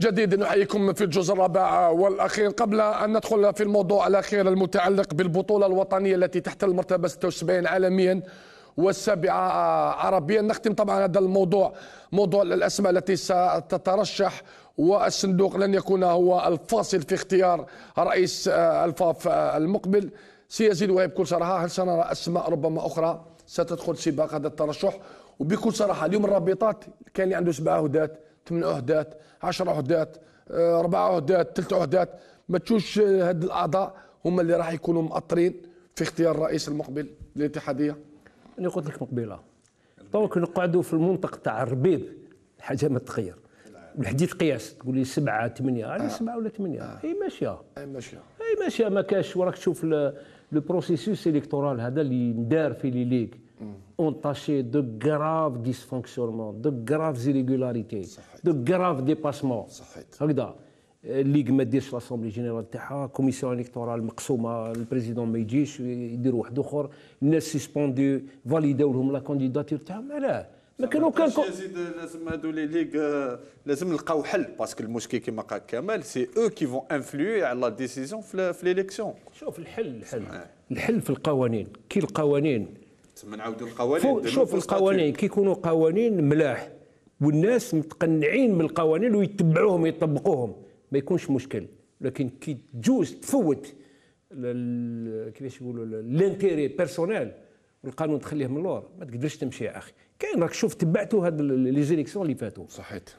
جديد نحييكم في الجزء الرابع والاخير قبل ان ندخل في الموضوع الاخير المتعلق بالبطوله الوطنيه التي تحت المرتبه 76 عالميا والسابعه عربيا نختم طبعا هذا الموضوع موضوع الاسماء التي ستترشح والصندوق لن يكون هو الفاصل في اختيار رئيس الفاف المقبل سيزيد وهيب بكل صراحه هل سنرى اسماء ربما اخرى ستدخل سباق هذا الترشح وبكل صراحه اليوم الرابطات كان اللي عنده سبع هدات ثمان عهدات 10 عهدات آه، أربع عهدات ثلاث عهدات ما تشوفش هاد الأعضاء هما اللي راح يكونوا مأطرين في اختيار الرئيس المقبل للاتحادية أنا قلت لك مقبلة توك نقعدوا في المنطق تاع الربيب الحاجة ما تتغير الحديث قياس تقول لي سبعة ثمانية على آه. سبعة ولا ثمانية آه. هي ماشية هي ماشية هي ماشية ما كاش وراك تشوف لو بروسيسوس الكتورال هذا اللي ندار في لي ليغ entaché de graves dysfonctionnements, de graves irrégularités, de graves dépassements. هكذا ليغ ما ديرش لاسومبلي جينيرال تاعها كوميسيون الكتورال مقسومه البريزيدون ما يجيش يدير واحد اخر الناس سيسبوندو فاليداو لهم لا كانديداتير تاعهم علاه ما كانوا كان يزيد لازم هادو لي ليغ لازم نلقاو حل باسكو المشكل كما قال كمال سي او كي فون انفلوي على لا ديسيزيون في ليليكسيون شوف الحل الحل الحل في القوانين كي القوانين تما نعاودوا القوانين شوف القوانين كي يكونوا قوانين ملاح والناس متقنعين بالقوانين ويتبعوهم يطبقوهم ما يكونش مشكل لكن كي تجوز تفوت كيفاش يقولوا لانتيري بيرسونيل والقانون تخليه من اللور ما تقدرش تمشي يا اخي كاين راك شوف تبعتوا هاد لي زيليكسيون اللي فاتوا صحيت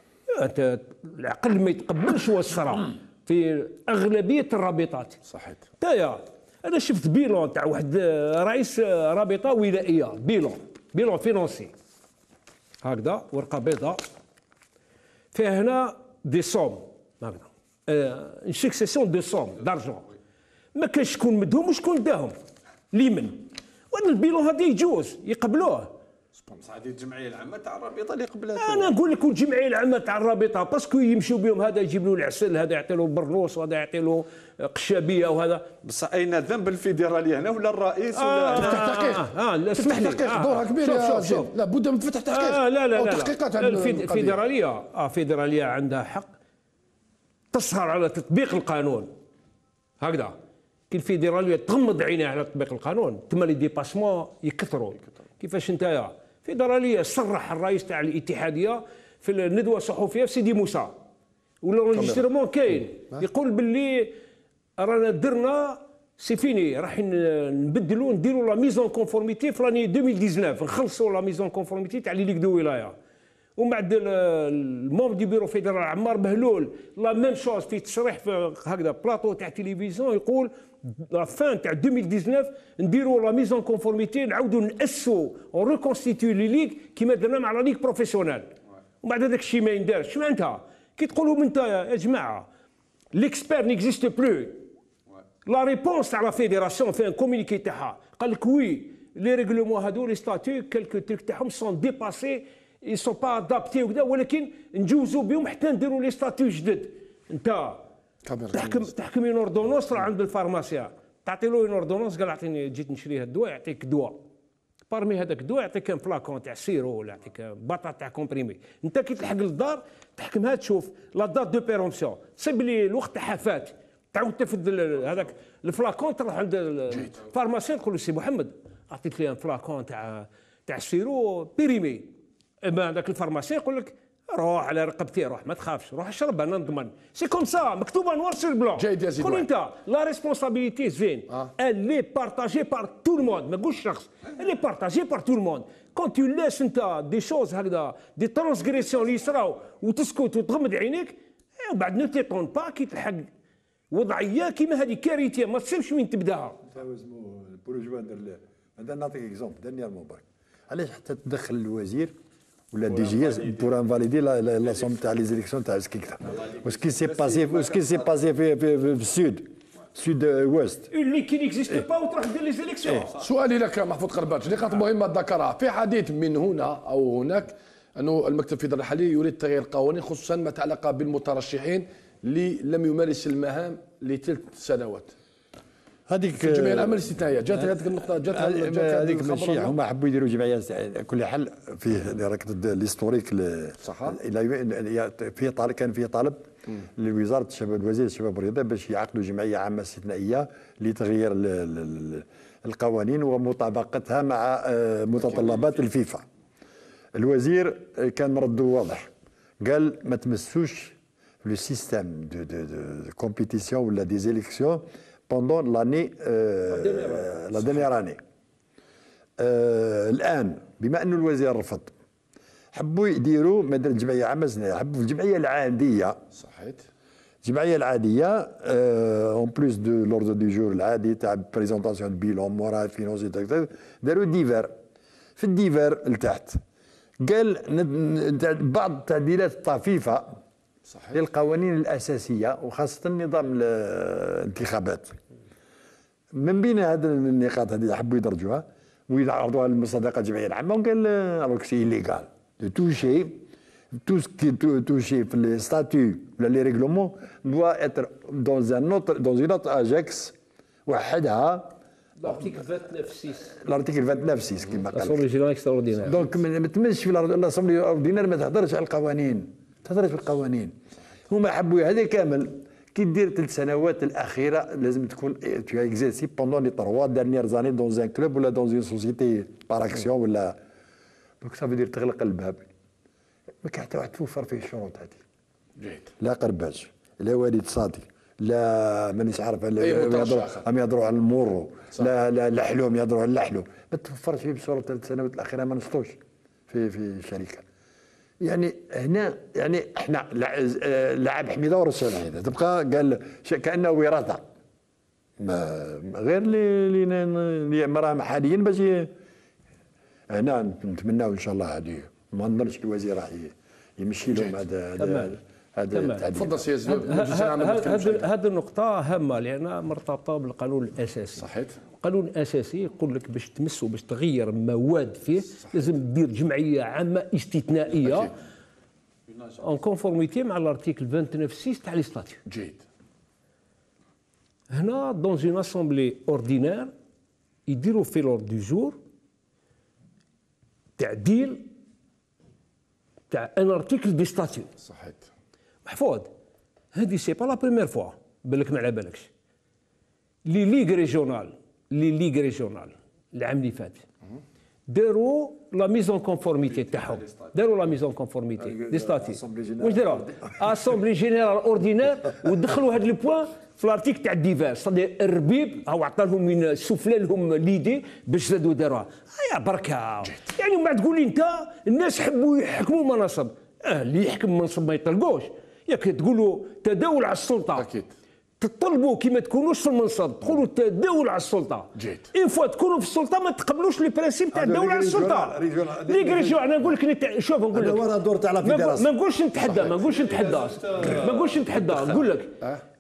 انت العقل ما يتقبلش هو في اغلبيه الرابطات صحيت انت انا شفت بيلون تاع واحد آه، رئيس آه، رابطه ولائيه بيلون بيلون فينونسي هكذا ورقه بيضاء فيها هنا دي سوم هكذا اون سكسيسيون دو سوم دارجون ما كانش شكون مدهم وشكون داهم لمن وهذا البيلون هذا يجوز يقبلوه هذه الجمعيه العامه تاع الرابطه اللي قبلها انا نقول لك الجمعيه العامه تاع الرابطه باسكو يمشيو بهم هذا يجيب له العسل هذا يعطي له البرنوس وهذا يعطي له قشابيه وهذا بس اين ذنب الفيدراليه هنا ولا الرئيس ولا آه تفتح تحقيق اه, آه لا اسمح لي تحقيق آه، دورها كبير شوف شوف شوف لا بد من فتح تحقيق آه لا لا لا, تحقيقات الفيدراليه اه الفيدراليه عندها حق تسهر على تطبيق القانون هكذا كي الفيدراليه تغمض عينيها على تطبيق القانون تما لي ديباسمون يكثروا كيفاش نتايا فيدراليه صرح الرئيس تاع الاتحاديه في الندوه الصحفيه في سيدي موسى والانجستيرمون كاين يقول باللي رانا درنا سي فيني راح نبدلوا نديروا لا ميزون كونفورميتي في لاني 2019 نخلصوا لا ميزون كونفورميتي تاع لي ليغ دو ولايه ومن بعد الموم دي بيرو فيدرال عمار بهلول لا ميم شوز في تصريح هكذا بلاطو تاع تلفزيون يقول لا فان تاع 2019 نديروا لا ميز اون كونفورميتي نعاودوا ناسوا اون ريكونستيتيو لي ليغ كيما درنا مع لا ليغ بروفيسيونيل ومن بعد هذاك الشيء ما يندارش شو معناتها كي تقول لهم انت يا جماعه ليكسبير نيكزيست بلو لا ريبونس تاع لا فيديراسيون في ان كومونيكي تاعها قال لك وي لي ريغلومون هادو لي ستاتيو كيلكو تريك تاعهم سون ديباسي اي سون با ادابتي وكذا ولكن نجوزوا بهم حتى نديروا لي ستاتيو جدد انت تحكم تحكم اون اوردونونس راه عند الفارماسيا تعطي له اون اوردونونس قال اعطيني جيت نشري هذا الدواء يعطيك دواء بارمي هذاك الدواء يعطيك ان فلاكون تاع سيرو ولا يعطيك بطاطا تاع كومبريمي انت كي تلحق للدار تحكمها تشوف لا دات دو بيرونسيون صيب لي الوقت تاعها فات تعاود تفد هذاك الفلاكون تروح عند الفارماسيان تقول له سي محمد اعطيت لي ان فلاكون تاع تاع السيرو بيريمي اما هذاك الفارماسيان يقول لك روح على رقبتي روح ما تخافش روح اشرب انا نضمن سي كوم سا مكتوب انوار سير بلون جيد يا زيد قول انت لا ريسبونسابيلتي زين اللي بارتاجي بار تو الموند ما تقولش شخص اللي بارتاجي بار تو الموند كون تو لاش انت دي شوز هكذا دي ترونسغريسيون اللي يصراو وتسكت وتغمض عينيك إيه، ومن بعد نو تيطون با كي تلحق وضعيه كيما هذه كارثيه ما تصيبش وين تبداها بور هذا نعطيك اكزومبل دانيال مبارك علاش حتى تدخل الوزير ولا دي جي اس بور انفاليدي لا سوم تاع لي زيليكسيون تاع سكيكتا وسكي سي باسي وسكي سي باسي في السود سود ويست اللي كي نيكزيست با وتروح دير لي زيليكسيون سؤالي لك محفوظ قرباتش نقاط مهمه ذكرها في حديث من هنا او هناك انه المكتب في دار الحالي يريد تغيير القوانين خصوصا ما تعلق بالمترشحين اللي لم يمارس المهام لثلاث سنوات هذيك الجمعيه العامه الاستثنائيه جات آه، هذيك النقطه جات آه، هذيك ماشي هما حبوا يديروا جمعيه كل حل فيه راك ليستوريك صح فيه طالب كان فيه طالب لوزاره الشباب الوزير الشباب والرياضه باش يعقدوا جمعيه عامه استثنائيه لتغيير القوانين ومطابقتها مع آه، متطلبات الفيفا الوزير كان رده واضح قال ما تمسوش لو سيستيم دو دو دو كومبيتيسيون ولا ديزيليكسيون بوندون لاني آه لا دنيير اني آه الان بما انه الوزير رفض حبوا يديروا مدرسه الجمعيه عامه سنة حبوا الجمعيه العاديه صحيت الجمعيه العاديه اون بليس دو لورد دي جور العادي تاع بريزونطاسيون بيلون موراء فينونسي داروا ديفير في الديفير لتحت قال بعض التعديلات الطفيفه صحيح. للقوانين الأساسية وخاصة نظام الانتخابات من بين هذه النقاط هذه اللي حبوا يدرجوها ويعرضوها للمصادقة الجمعية العامة وقال راك سي ليغال دو سكي تو شي في لي ستاتي ولا لي ريغلومون دوا اتر دون ان اوتر دون une اوتر اجاكس وحدها لارتيكل 29.6 لارتيكل 29.6 كما قال الاسمبلي جيرال اكسترا اوردينير دونك ما تمش في لاسومبلي اوردينير ما تهضرش على القوانين تهضرش في القوانين هما حبوا هذا كامل كي دير ثلاث سنوات الاخيره لازم تكون تو اكزيرسي بوندون لي تروا دانيير زاني دون زان كلوب ولا دون زون سوسيتي بار اكسيون ولا دونك سا فيدير تغلق الباب ما كان حتى واحد توفر فيه الشروط هذه جيد لا قرباج لا وليد صادق لا مانيش عارف هم يهضروا على المورو لا لا لحلوم يهضروا على اللحلو ما توفرش فيه بصوره ثلاث سنوات الاخيره ما نشطوش في في الشركه يعني هنا يعني احنا لعب حميده ورسول هذا تبقى قال كانه وراثه غير اللي اللي راهم حاليا باش هنا نتمناو ان شاء الله هذه ما نظنش الوزير راح يمشي لهم هذا هذا تفضل سي زلمه هذه النقطة هامة لان مرتبطة بالقانون الأساسي صحيح قانون اساسي يقول لك باش تمس وباش تغير مواد فيه لازم دير جمعيه عامه استثنائيه اون كونفورميتي مع الارتيكل 29 تاع لي ستاتيو جيد هنا دون اون اسومبلي اوردينير يديروا في لورد دو جور تعديل تاع ان ارتيكل دي ستاتيو صحيت محفوظ هذه سي با لا بروميير فوا بالك ما على بالكش لي ليغ ريجيونال لي ليغ ريجيونال العام اللي فات داروا لا ميزون كونفورميتي تاعهم داروا لا ميزون كونفورميتي آه، دي ستاتي واش داروا اسامبلي جينيرال اوردينير ودخلوا هذا البوان في الارتيك تاع الديفيرس صدي الربيب هو عطى لهم من سفلى لهم ليدي باش زادوا داروها يا بركه يعني ما تقول لي انت الناس حبوا يحكموا مناصب اه اللي يحكم منصب ما يطلقوش ياك تقولوا تداول على السلطه اكيد تطلبوا كي ما تكونوش في المنصب تقولوا تداول على السلطه جيت اون فوا تكونوا في السلطه ما تقبلوش لي برانسيب تاع الدوله على السلطه لي غريجيو انا نقول لك شوف نقول لك ورا دور تاع لا ما نقولش نتحدى ما نقولش نتحدى euh, ما نقولش نتحدى نقول لك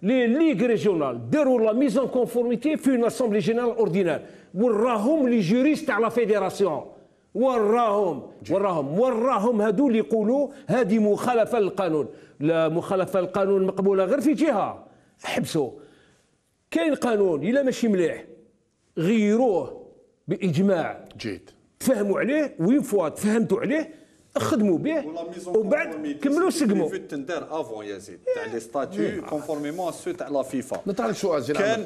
لي ليغ ريجيونال داروا لا ميزون كونفورميتي في اون اسامبلي جينيرال اوردينار وراهم لي جوريست تاع لا فيديراسيون وراهم وراهم وراهم هادو اللي يقولوا هذه مخالفه للقانون لا مخالفه للقانون مقبوله غير في جهه حبسوا كاين قانون الا ماشي مليح غيروه باجماع جيد تفهموا عليه وين فوا تفهمتوا عليه خدموا به وبعد كملوا سقموا تندار افون يزيد تاع لي ستاتيو كونفورميمون سو تاع لا فيفا نطرح لك سؤال كان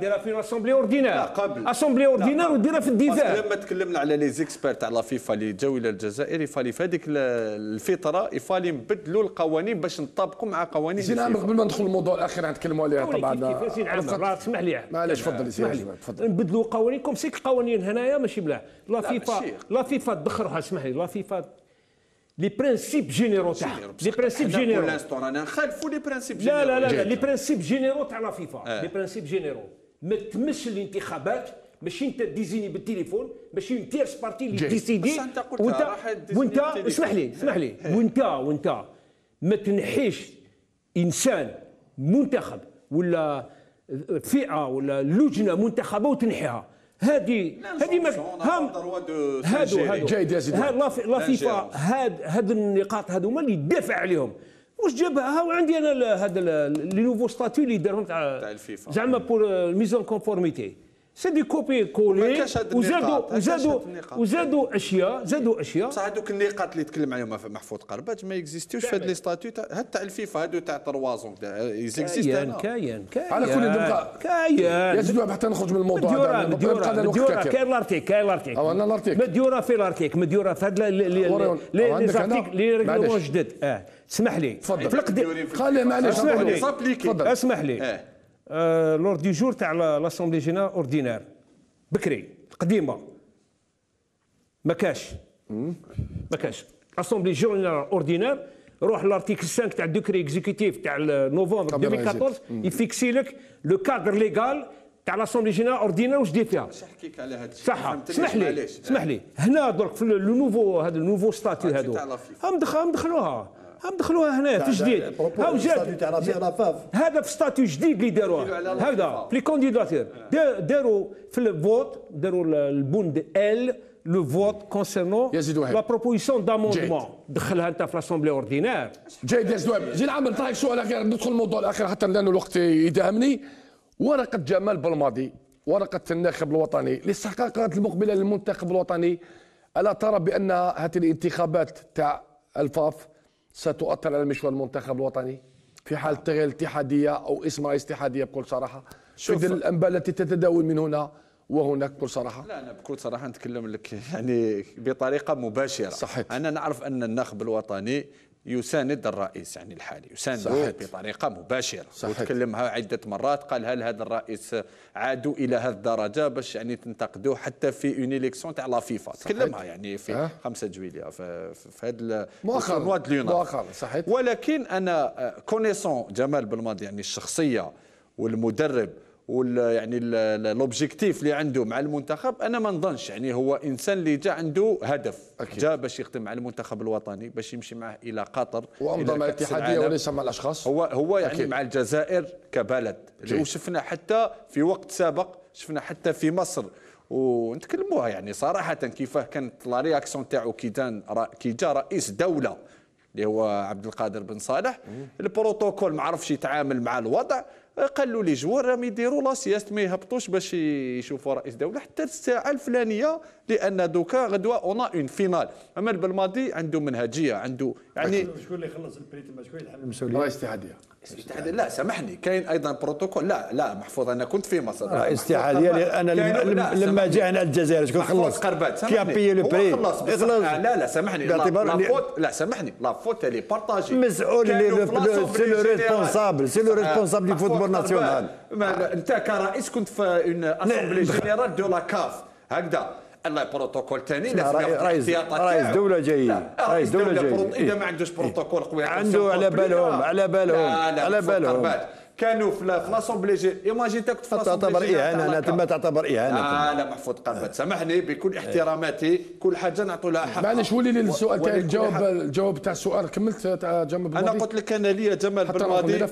ديرها في اسومبلي اوردينار قبل اسومبلي اوردينار وديرها في الدفاع لما تكلمنا على لي زيكسبير تاع لا فيفا اللي جاو الى الجزائر يفالي في هذيك الفتره يفالي نبدلوا القوانين باش نطابقوا مع قوانين زين عمر قبل ما ندخل الموضوع الاخير نتكلموا عليها طبعا اسمح لي معليش تفضل سي تفضل نبدلوا قوانينكم سيك القوانين هنايا ماشي ملاح لا فيفا لا فيفا تدخرها اسمح لي لا فيفا لي برانسيب جينيرو تاعها لي برانسيب جينيرو انا خالفو لي برانسيب جينيرو لا لا لا, لي برانسيب جينيرو تاع لا فيفا لي برانسيب جينيرو ما تمش الانتخابات ماشي انت ديزيني بالتليفون ماشي انت تيرس بارتي اللي ديسيدي وانت وانت اسمح لي اسمح لي وانت وانت ما تنحيش انسان منتخب ولا فئه ولا لجنه منتخبه وتنحيها هذه هذه ما هم هادو هادو جيد يا سيدي لا فيفا هاد هاد النقاط هادو هما اللي دافع عليهم واش جابها وعندي انا هذا لي نوفو ستاتيو اللي دارهم تاع الفيفا زعما بور ميزون كونفورميتي سي دي كوبي كولي وزادوا وزادوا وزادوا اشياء زادوا اشياء بصح هذوك النقاط اللي تكلم عليهم محفوظ قربات ما اكزيستيوش في هاد لي ستاتيو هاد تاع الفيفا هادو تاع تروازون اكزيست كاين كاين كاين على كل نبقى كاين يا سيدي حتى نخرج من الموضوع مديورة مديورة كاين لارتيك كاين لارتيك انا لارتيك مديورة في لارتيك مديورة في هاد لي لارتيك لي ريغلومون جدد اه اسمح لي تفضل في القديم قال معليش اسمح لي اسمح لي آه، لور دي جور تاع لاسومبلي جينيرال اوردينير بكري قديمه ما كاش ما كاش اسومبلي جينيرال اوردينير روح لارتيكل 5 تاع دوكري اكزيكوتيف تاع نوفمبر 2014 يفيكسي لك لو كادر ليغال تاع لاسومبلي جينيرال اوردينير واش دير فيها نحكيك على هذا الشيء صح اسمح لي اسمح لي هنا درك في لو نوفو هذا النوفو ستاتيو هذو آه، هم دخلوها ندخلوها هنا يعني في جديد هاو جات هذا في ستاتيو جديد اللي داروه هكذا في لي كونديداتير داروا في الفوت داروا البوند ال لو فوت كونسيرنون يزيد واحد لا بروبوزيسيون داموندمون دخلها انت في لاسومبلي اوردينير جيد يزيد واحد زين عامر طيب سؤال اخير ندخل الموضوع الاخير حتى لان الوقت يداهمني ورقه جمال بلماضي ورقه الناخب الوطني الاستحقاقات المقبله للمنتخب الوطني الا ترى بان هذه الانتخابات تاع الفاف ستؤثر على مشوار المنتخب الوطني في حال نعم. تغير الاتحاديه او اسم رئيس اتحاديه بكل صراحه شوف الانباء التي تتداول من هنا وهناك بكل صراحه لا انا بكل صراحه نتكلم لك يعني بطريقه مباشره صحيح انا نعرف ان الناخب الوطني يساند الرئيس يعني الحالي يسانده بطريقه مباشره صحيح. وتكلمها عده مرات قال هل هذا الرئيس عادوا الى هذه الدرجه باش يعني تنتقدوه حتى في اون اليكسيون تاع لا فيفا تكلمها يعني في أه؟ 5 جويليا في, في هذا مؤخرا مؤخرا صحيح ولكن انا كونيسون آه، جمال بلماضي يعني الشخصيه والمدرب وال يعني لوبجيكتيف اللي عنده مع المنتخب انا ما نظنش يعني هو انسان اللي جا عنده هدف أكيد. جا باش يخدم مع المنتخب الوطني باش يمشي معه الى قطر وانظمه مع اتحاديه وليس مع الاشخاص هو هو يعني أكيد. مع الجزائر كبلد وشفنا حتى في وقت سابق شفنا حتى في مصر ونتكلموها يعني صراحه كيفاه كانت لا رياكسيون تاعو كي كي جا رئيس دوله اللي هو عبد القادر بن صالح البروتوكول ما عرفش يتعامل مع الوضع قالوا لي جوار راهم يديروا لا سياست ما يهبطوش باش يشوفوا رئيس دوله حتى الساعه الفلانيه لان دوكا غدوه اون اون فينال اما البلماضي عنده منهجيه عنده يعني شكون اللي يخلص البريتم شكون يتحمل المسؤوليه؟ رئيس الاتحاديه استعادة يعني؟ لا سامحني كاين ايضا بروتوكول لا لا محفوظ انا كنت في مصر آه، استعادة انا لما, لما جينا الجزائر شكون خلص قربات كي بيي لو بري لا لا سامحني باعتبار لا فوت لا سامحني لا فوت اللي بارطاجي مسؤول سي لو ريسبونسابل سي لو ريسبونسابل دي فوتبول ناسيونال انت كرئيس كنت في اون اسامبلي جينيرال دو لا كاف هكذا لا بروتوكول ثاني لا رئيس رئيس آه، دوله جيد رئيس دوله جيد اذا ما إيه. عندوش بروتوكول قوي عنده على بالهم آه. على بالهم على بالهم كانوا في لاسومبلي جي ايماجين تاك في تعتبر اهانه انا تما تعتبر اهانه آه لا محفوظ قربت إيه. سامحني بكل إيه. احتراماتي كل حاجه نعطوا لها حقها معليش ولي للسؤال تاعي الجواب الجواب تاع السؤال كملت تاع جمال انا قلت لك انا ليا جمال بن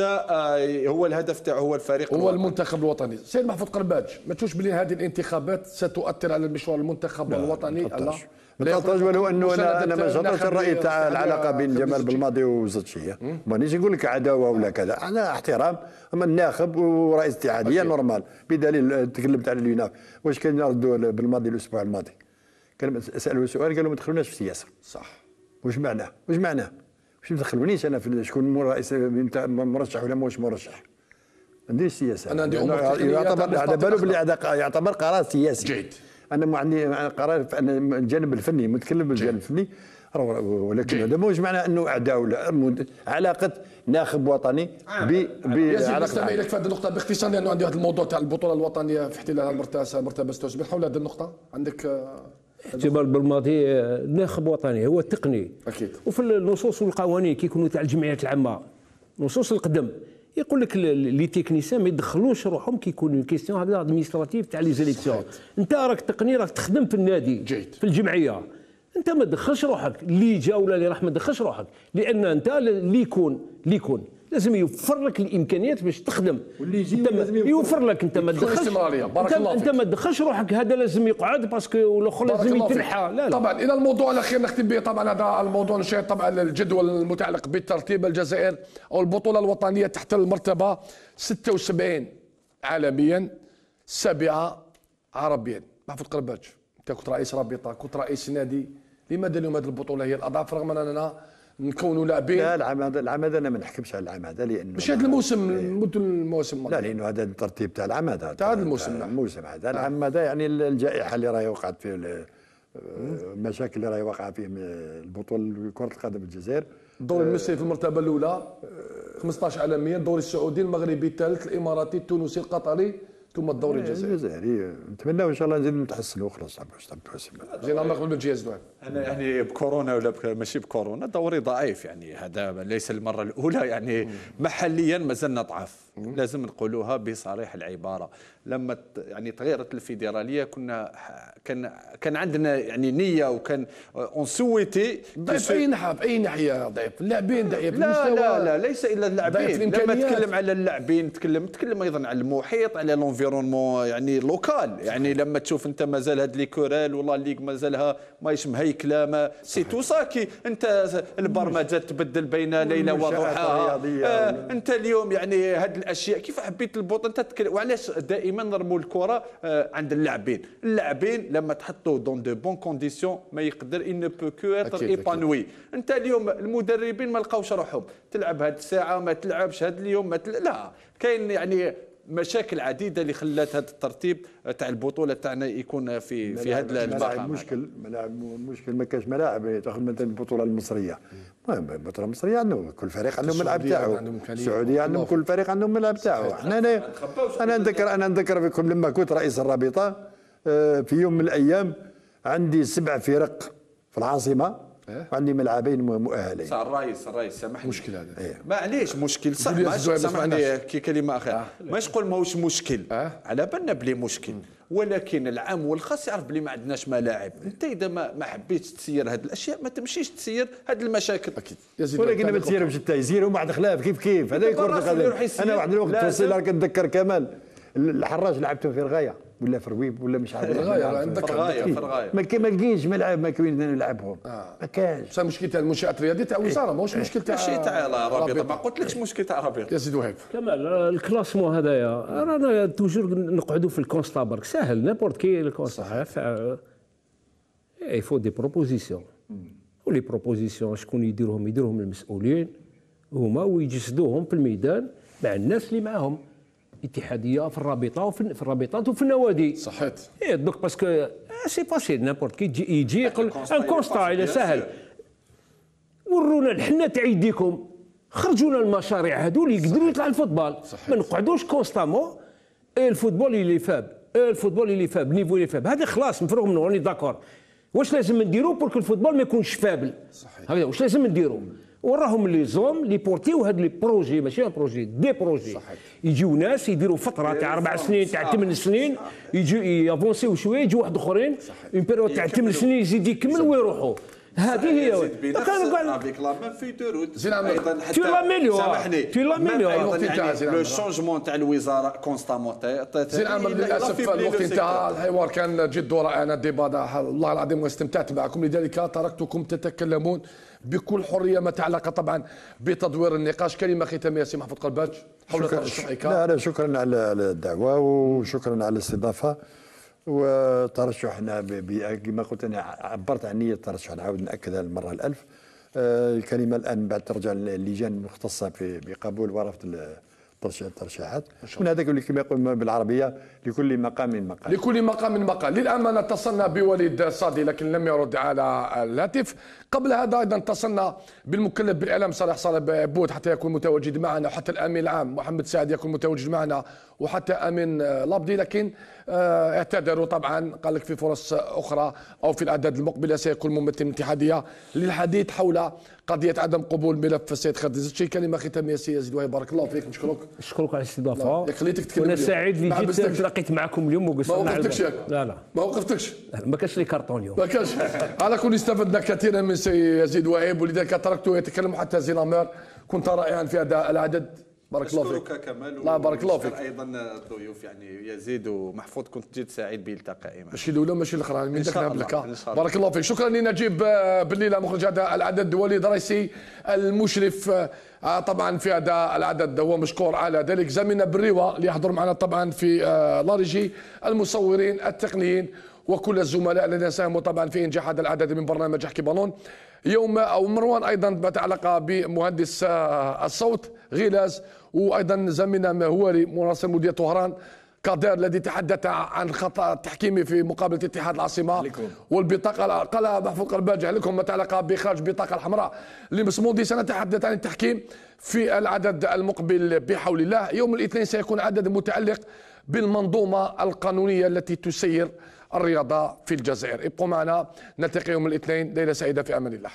آه، هو الهدف تاعو هو الفريق هو الوطني. المنتخب الوطني سيد محفوظ قرباج ما تشوش بلي هذه الانتخابات ستؤثر على المشوار المنتخب لا الوطني لا لا هو انه انا انا ما جربتش الراي تاع العلاقه بين جمال بالماضي وزتشيه مانيش نقول لك عداوه ولا كذا انا احترام اما الناخب ورئيس اتحاديه نورمال بدليل آه، تكلمت على اليوناف واش كان يردوا بالماضي الاسبوع الماضي كان سالوا سؤال قالوا ما تدخلوناش في السياسه صح واش معناه واش معناه باش ما انا في شكون رئيس مرشح ولا مش مرشح ما عنديش سياسه انا عندي امور يعتبر على باله باللي يعتبر قرار سياسي جيد انا ما عندي قرار انا الجانب الفني متكلم بالجانب الفني ولكن هذا ماهوش معنى انه اعداء ولا علاقه ناخب وطني آه. ب ب يجب نستمع اليك في هذه النقطه باختصار لانه عندي هذا الموضوع تاع البطوله الوطنيه في احتلال مرتبه مرتبه حول هذه النقطه عندك آه، احتمال بالماضي آه، ناخب وطني هو تقني اكيد وفي النصوص والقوانين كي يكونوا تاع الجمعيات العامه نصوص القدم يقول لك لي تيكنيسيان ما يدخلوش روحهم كي يكون كيستيون هكذا ادمينستراتيف تاع لي زيليكسيون انت راك تقني راك تخدم في النادي جيد. في الجمعيه انت ما تدخلش روحك اللي جا ولا اللي راح ما تدخلش روحك لان انت اللي يكون اللي يكون لازم يوفر لك الامكانيات باش تخدم واللي يجي لازم يوفر, يوفر لك انت ما تدخلش بارك انت, الله فيك. انت ما تدخلش روحك هذا لازم يقعد باسكو والاخر لازم يتنحى لا لا طبعا الى الموضوع الاخير نختم به طبعا هذا الموضوع نشير طبعا الجدول المتعلق بترتيب الجزائر او البطوله الوطنيه تحت المرتبه 76 عالميا سابعه عربيا محفوظ قرباج انت كنت رئيس رابطه كنت رئيس نادي لماذا اليوم هذه البطوله هي الاضعف رغم اننا نكونوا لاعبين لا العماد العماد انا ما نحكمش على العماد لانه مش هذا الموسم إيه. مده الموسم لا لانه هذا الترتيب تاع العماد تاع هذا الموسم نعم. الموسم هذا نعم. العماد يعني الجائحه اللي راهي وقعت في المشاكل اللي راهي واقعه فيه البطوله كره القدم الجزائر الدوري آه، المصري في المرتبه الاولى 15 عالميا الدوري السعودي المغربي الثالث الاماراتي التونسي القطري ثم الدوري إيه، الجزائري الجزائري نتمنى ان شاء الله نزيد نتحسنوا خلاص جينا ناخذ بالجهاز دوان انا يعني بكورونا ولا ماشي بكورونا دوري ضعيف يعني هذا ليس المره الاولى يعني محليا مازلنا ضعاف لازم نقولوها بصريح العباره لما يعني تغيرت الفيدراليه كنا كان كان عندنا يعني نيه وكان اون سويتي ضعيف اي ناحيه باي ناحيه ضعيف اللاعبين ضعيف لا لا لا ليس الا اللاعبين لما تكلم على اللاعبين تكلم تكلم ايضا على المحيط على لونفيرونمون يعني لوكال يعني لما تشوف انت مازال هاد لي كورال والله الليغ مازالها ماهيش مهيكله ما سي تو ساكي انت البرمجه تبدل بين ليله وضحاها آه انت اليوم يعني هاد الاشياء كيف حبيت البوط انت وعلاش دائما ديما نرموا الكره آه، عند اللاعبين اللاعبين لما تحطوا دون دو بون كونديسيون ما يقدر ان بو كو اتر ايبانوي انت اليوم المدربين ما لقاوش روحهم تلعب هاد الساعه ما تلعبش هاد اليوم ما تل... لا كاين يعني مشاكل عديده اللي خلات هذا الترتيب تاع البطوله تاعنا يكون في في هذا الملاعب المشكل ملاعب المشكل ما كانش ملاعب تاخذ مثلا البطوله المصريه البطوله المصريه عندهم كل فريق عندهم ملعب تاعو السعوديه عندهم كل فريق عندهم ملعب تاعو احنا انا نذكر انا نذكر فيكم لما كنت رئيس الرابطه آه، في يوم من الايام عندي سبع فرق في العاصمه وعندي إيه؟ ملعبين مؤهلين صار الرئيس الرئيس سامحني مشكل هذا إيه. معليش مشكل صح سامحني كي كلمه اخيره آه. ما تقول ماهوش مشكل آه. على بالنا بلي مشكل ولكن العام والخاص يعرف بلي ما عندناش ملاعب انت اذا ما, ما حبيتش تسير هذه الاشياء ما تمشيش تسير هذه المشاكل اكيد ولكن ما تسيرهمش انت يسيرهم بعد خلاف كيف كيف هذا يكون انا واحد الوقت كنتذكر كمال الحراج لعبته في الغايه ولا فرويب ولا مش عارف غايه يعني عندك غايه فرغايه ما لقيتش ملعب ما كاين نلعبهم آه. ما كانش بصح مشكل تاع المنشات الرياضيه تاع الوزاره ماهوش إيه. مشكل تاع ماشي تاع الرابطه ما قلتلكش مشكل تاع الرابطه يا سيد وهيب كمال الكلاسمون هذايا رانا توجور نقعدوا في الكونستا برك ساهل نابورت كي الكونستا اي فو دي بروبوزيسيون ولي بروبوزيسيون شكون يديرهم يديرهم المسؤولين هما ويجسدوهم في الميدان مع الناس اللي معاهم اتحاديه في الرابطه وفي في الرابطات وفي النوادي صحيت ايه دوك باسكو آه، سي فاسيل نابورت كي يجي, يجي يقول ان كونستا الى سهل ورونا الحنه تاع يديكم خرجونا المشاريع هذو اللي يقدروا يطلع الفوتبال ما نقعدوش كونستامون إيه، الفوتبول اللي فاب إيه، الفوتبول اللي فاب نيفو اللي فاب هذا خلاص مفروغ منه راني داكور واش لازم نديرو بورك الفوتبول ما يكونش فابل صحيح هكذا واش لازم نديرو وراهم لي زوم لي بورتيو هاد لي بروجي ماشي ان بروجي دي بروجي صحيح. يجيو ناس يديروا فتره تاع اربع سنين تاع ثمان سنين يجيو يافونسيو شويه يجيو واحد اخرين اون بيريود تاع ثمان سنين يزيد يكمل ويروحوا هذه هي كان قال افيك لا ميم فيتور ايضا حتى سامحني تي لا ميليور لو شونجمون تاع الوزاره كونستامون زين عمر للاسف الوقت انتهى الحوار كان جد رائع ديبا والله العظيم واستمتعت معكم لذلك تركتكم تتكلمون بكل حريه ما تعلق طبعا بتدوير النقاش كلمه ختاميه سي محفوظ قلباج حول شكرا لا لا شكرا على الدعوه وشكرا على الاستضافه وترشحنا كما قلت انا عبرت عن نيه الترشح نعاود ناكدها المره الالف آه، الكلمه الان بعد ترجع للجان المختصه بقبول ورفض الترشيحات من هذاك اللي كما يقول بالعربيه لكل مقام مقال لكل مقام مقال للامانه اتصلنا بوليد صادي لكن لم يرد على الهاتف قبل هذا ايضا اتصلنا بالمكلف بالاعلام صالح صالح بوت حتى يكون متواجد معنا وحتى الامين العام محمد سعد يكون متواجد معنا وحتى امين آه، لابدي لكن آه، اعتذروا طبعا قال لك في فرص اخرى او في الاعداد المقبله سيكون ممثل الاتحاديه للحديث حول قضيه عدم قبول ملف السيد خالد شي كلمه ختاميه سي يزيد وهي بارك الله فيك نشكرك نشكرك على الاستضافه خليتك تتكلم انا سعيد اللي جيت تلاقيت معكم اليوم وقلت ما وقفتكش لا لا ما وقفتكش ما كانش لي كارطون اليوم ما كانش على كل استفدنا كثيرا من سي يزيد وهيب ولذلك تركته يتكلم حتى زينامير كنت رائعا في هذا العدد بارك الله فيك كمال لا بارك الله فيك ايضا الضيوف يعني يزيد ومحفوظ كنت جد سعيد بالتقائي معك ماشي الاولى ماشي الاخرى من ذاك بلكا نعم بارك الله فيك شكرا لنجيب آه، بالليله مخرج هذا العدد وليد رايسي المشرف آه، طبعا في هذا العدد هو مشكور على ذلك زميلنا بريوه اللي يحضر معنا طبعا في آه، لاريجي المصورين التقنيين وكل الزملاء الذين ساهموا طبعا في انجاح هذا العدد من برنامج احكي بالون يوم او مروان ايضا بتعلق بمهندس آه، الصوت غيلاز وايضا زميلنا مهواري مراسل مدير طهران كادير الذي تحدث عن خطا تحكيمي في مقابله اتحاد العاصمه لكم. والبطاقه قال محفوظ البارجع لكم ما تعلق بخارج البطاقه الحمراء لمسمودي سنتحدث عن التحكيم في العدد المقبل بحول الله يوم الاثنين سيكون عدد متعلق بالمنظومه القانونيه التي تسير الرياضه في الجزائر ابقوا معنا نلتقي يوم الاثنين ليله سعيده في امان الله